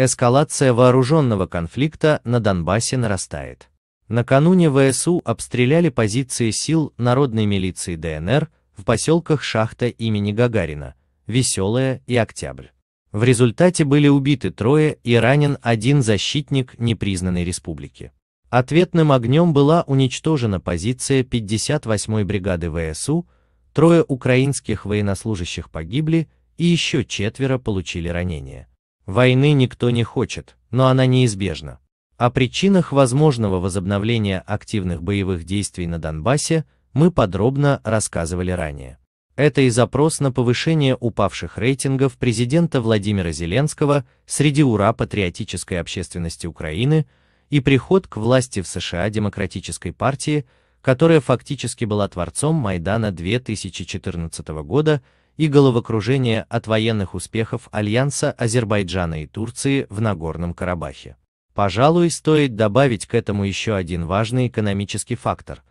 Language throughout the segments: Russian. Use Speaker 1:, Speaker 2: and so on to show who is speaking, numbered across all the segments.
Speaker 1: Эскалация вооруженного конфликта на Донбассе нарастает. Накануне ВСУ обстреляли позиции сил народной милиции ДНР в поселках Шахта имени Гагарина, Веселая и Октябрь. В результате были убиты трое и ранен один защитник непризнанной республики. Ответным огнем была уничтожена позиция 58-й бригады ВСУ, трое украинских военнослужащих погибли и еще четверо получили ранения. Войны никто не хочет, но она неизбежна. О причинах возможного возобновления активных боевых действий на Донбассе мы подробно рассказывали ранее. Это и запрос на повышение упавших рейтингов президента Владимира Зеленского среди ура патриотической общественности Украины и приход к власти в США Демократической партии, которая фактически была творцом Майдана 2014 года и головокружение от военных успехов Альянса Азербайджана и Турции в Нагорном Карабахе. Пожалуй, стоит добавить к этому еще один важный экономический фактор.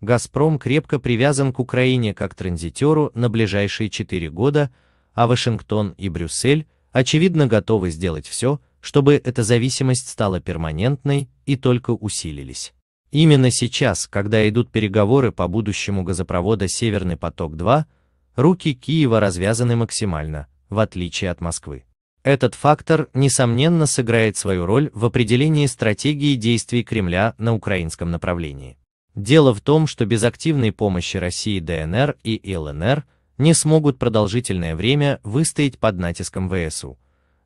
Speaker 1: «Газпром» крепко привязан к Украине как транзитеру на ближайшие четыре года, а Вашингтон и Брюссель, очевидно, готовы сделать все, чтобы эта зависимость стала перманентной и только усилились. Именно сейчас, когда идут переговоры по будущему газопровода «Северный поток-2», руки Киева развязаны максимально, в отличие от Москвы. Этот фактор, несомненно, сыграет свою роль в определении стратегии действий Кремля на украинском направлении. Дело в том, что без активной помощи России ДНР и ЛНР не смогут продолжительное время выстоять под натиском ВСУ,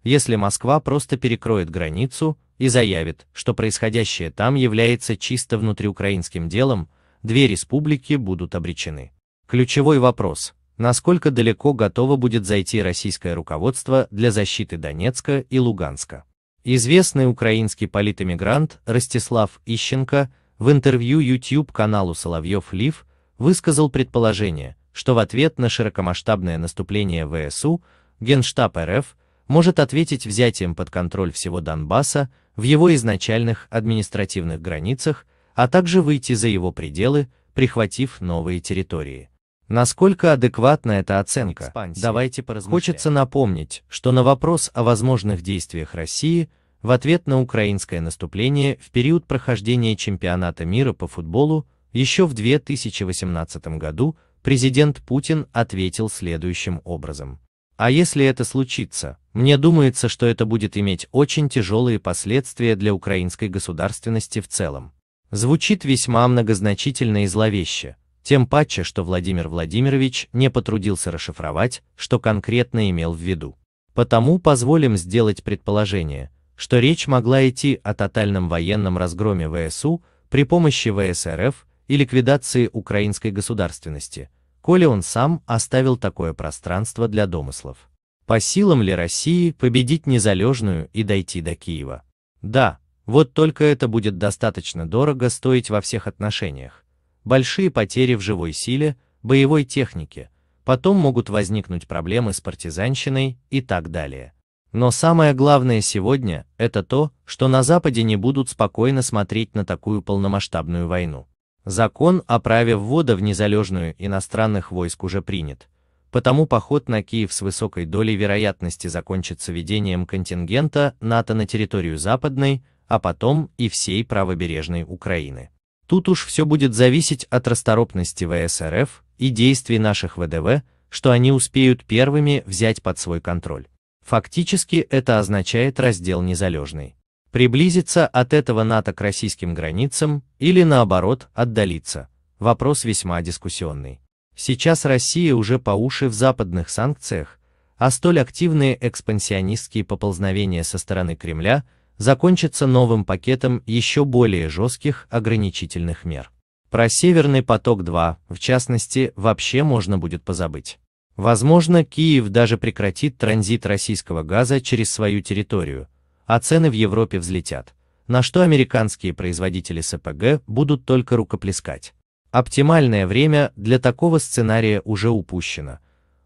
Speaker 1: если Москва просто перекроет границу и заявит, что происходящее там является чисто внутриукраинским делом, две республики будут обречены. Ключевой вопрос насколько далеко готово будет зайти российское руководство для защиты Донецка и Луганска. Известный украинский политэмигрант Ростислав Ищенко в интервью YouTube-каналу Соловьев Лив высказал предположение, что в ответ на широкомасштабное наступление ВСУ Генштаб РФ может ответить взятием под контроль всего Донбасса в его изначальных административных границах, а также выйти за его пределы, прихватив новые территории. Насколько адекватна эта оценка? Экспансии. Давайте поразмышляем. Хочется напомнить, что на вопрос о возможных действиях России в ответ на украинское наступление в период прохождения чемпионата мира по футболу еще в 2018 году президент Путин ответил следующим образом. А если это случится, мне думается, что это будет иметь очень тяжелые последствия для украинской государственности в целом. Звучит весьма многозначительно и зловеще, тем паче, что Владимир Владимирович не потрудился расшифровать, что конкретно имел в виду. Потому позволим сделать предположение, что речь могла идти о тотальном военном разгроме ВСУ при помощи ВСРФ и ликвидации украинской государственности, коли он сам оставил такое пространство для домыслов. По силам ли России победить незалежную и дойти до Киева? Да, вот только это будет достаточно дорого стоить во всех отношениях, большие потери в живой силе, боевой технике, потом могут возникнуть проблемы с партизанщиной и так далее. Но самое главное сегодня – это то, что на Западе не будут спокойно смотреть на такую полномасштабную войну. Закон о праве ввода в незалежную иностранных войск уже принят, потому поход на Киев с высокой долей вероятности закончится ведением контингента НАТО на территорию Западной, а потом и всей правобережной Украины. Тут уж все будет зависеть от расторопности ВСРФ и действий наших ВДВ, что они успеют первыми взять под свой контроль. Фактически это означает раздел незалежный. Приблизиться от этого НАТО к российским границам или наоборот отдалиться – вопрос весьма дискуссионный. Сейчас Россия уже по уши в западных санкциях, а столь активные экспансионистские поползновения со стороны Кремля – закончится новым пакетом еще более жестких ограничительных мер. Про «Северный поток-2», в частности, вообще можно будет позабыть. Возможно, Киев даже прекратит транзит российского газа через свою территорию, а цены в Европе взлетят, на что американские производители СПГ будут только рукоплескать. Оптимальное время для такого сценария уже упущено.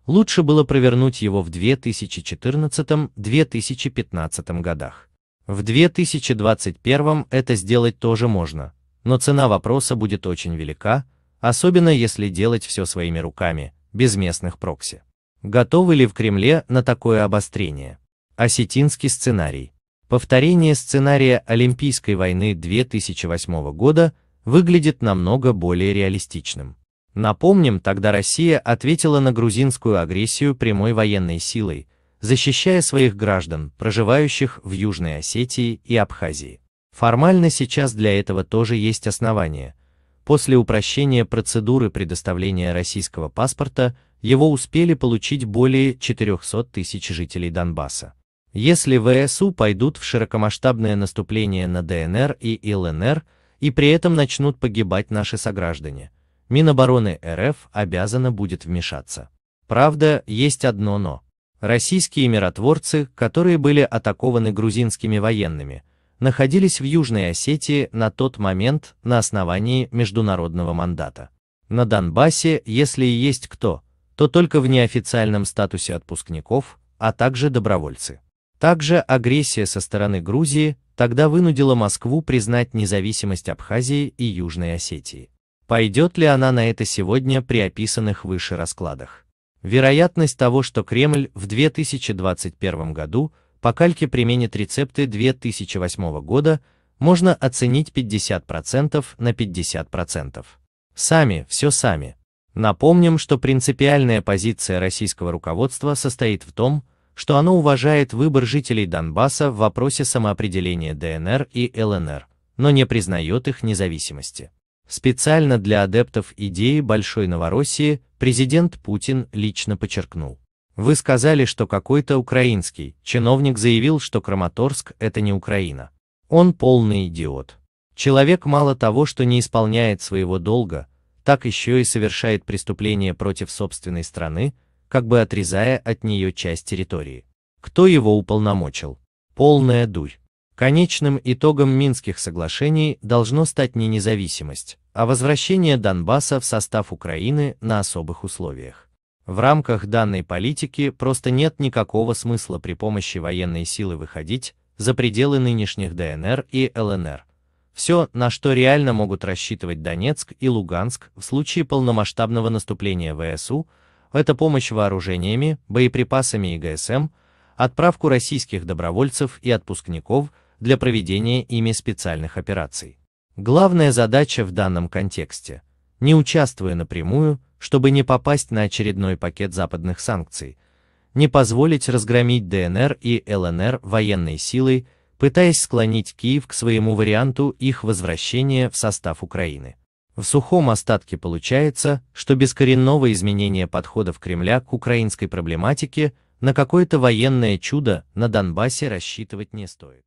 Speaker 1: Лучше было провернуть его в 2014-2015 годах. В 2021 это сделать тоже можно, но цена вопроса будет очень велика, особенно если делать все своими руками, без местных прокси. Готовы ли в Кремле на такое обострение? Осетинский сценарий. Повторение сценария Олимпийской войны 2008 года выглядит намного более реалистичным. Напомним, тогда Россия ответила на грузинскую агрессию прямой военной силой, защищая своих граждан, проживающих в Южной Осетии и Абхазии. Формально сейчас для этого тоже есть основания. После упрощения процедуры предоставления российского паспорта его успели получить более 400 тысяч жителей Донбасса. Если ВСУ э пойдут в широкомасштабное наступление на ДНР и ЛНР, и при этом начнут погибать наши сограждане, Минобороны РФ обязана будет вмешаться. Правда, есть одно но. Российские миротворцы, которые были атакованы грузинскими военными, находились в Южной Осетии на тот момент на основании международного мандата. На Донбассе, если и есть кто, то только в неофициальном статусе отпускников, а также добровольцы. Также агрессия со стороны Грузии тогда вынудила Москву признать независимость Абхазии и Южной Осетии. Пойдет ли она на это сегодня при описанных выше раскладах? Вероятность того, что Кремль в 2021 году по кальке применит рецепты 2008 года, можно оценить 50% на 50%. Сами, все сами. Напомним, что принципиальная позиция российского руководства состоит в том, что оно уважает выбор жителей Донбасса в вопросе самоопределения ДНР и ЛНР, но не признает их независимости. Специально для адептов идеи Большой Новороссии президент Путин лично подчеркнул. Вы сказали, что какой-то украинский чиновник заявил, что Краматорск – это не Украина. Он полный идиот. Человек мало того, что не исполняет своего долга, так еще и совершает преступление против собственной страны, как бы отрезая от нее часть территории. Кто его уполномочил? Полная дурь. Конечным итогом Минских соглашений должно стать не независимость, а возвращение Донбасса в состав Украины на особых условиях. В рамках данной политики просто нет никакого смысла при помощи военной силы выходить за пределы нынешних ДНР и ЛНР. Все, на что реально могут рассчитывать Донецк и Луганск в случае полномасштабного наступления ВСУ, это помощь вооружениями, боеприпасами и ГСМ, отправку российских добровольцев и отпускников – для проведения ими специальных операций. Главная задача в данном контексте – не участвуя напрямую, чтобы не попасть на очередной пакет западных санкций, не позволить разгромить ДНР и ЛНР военной силой, пытаясь склонить Киев к своему варианту их возвращения в состав Украины. В сухом остатке получается, что без коренного изменения подходов Кремля к украинской проблематике на какое-то военное чудо на Донбассе рассчитывать не стоит.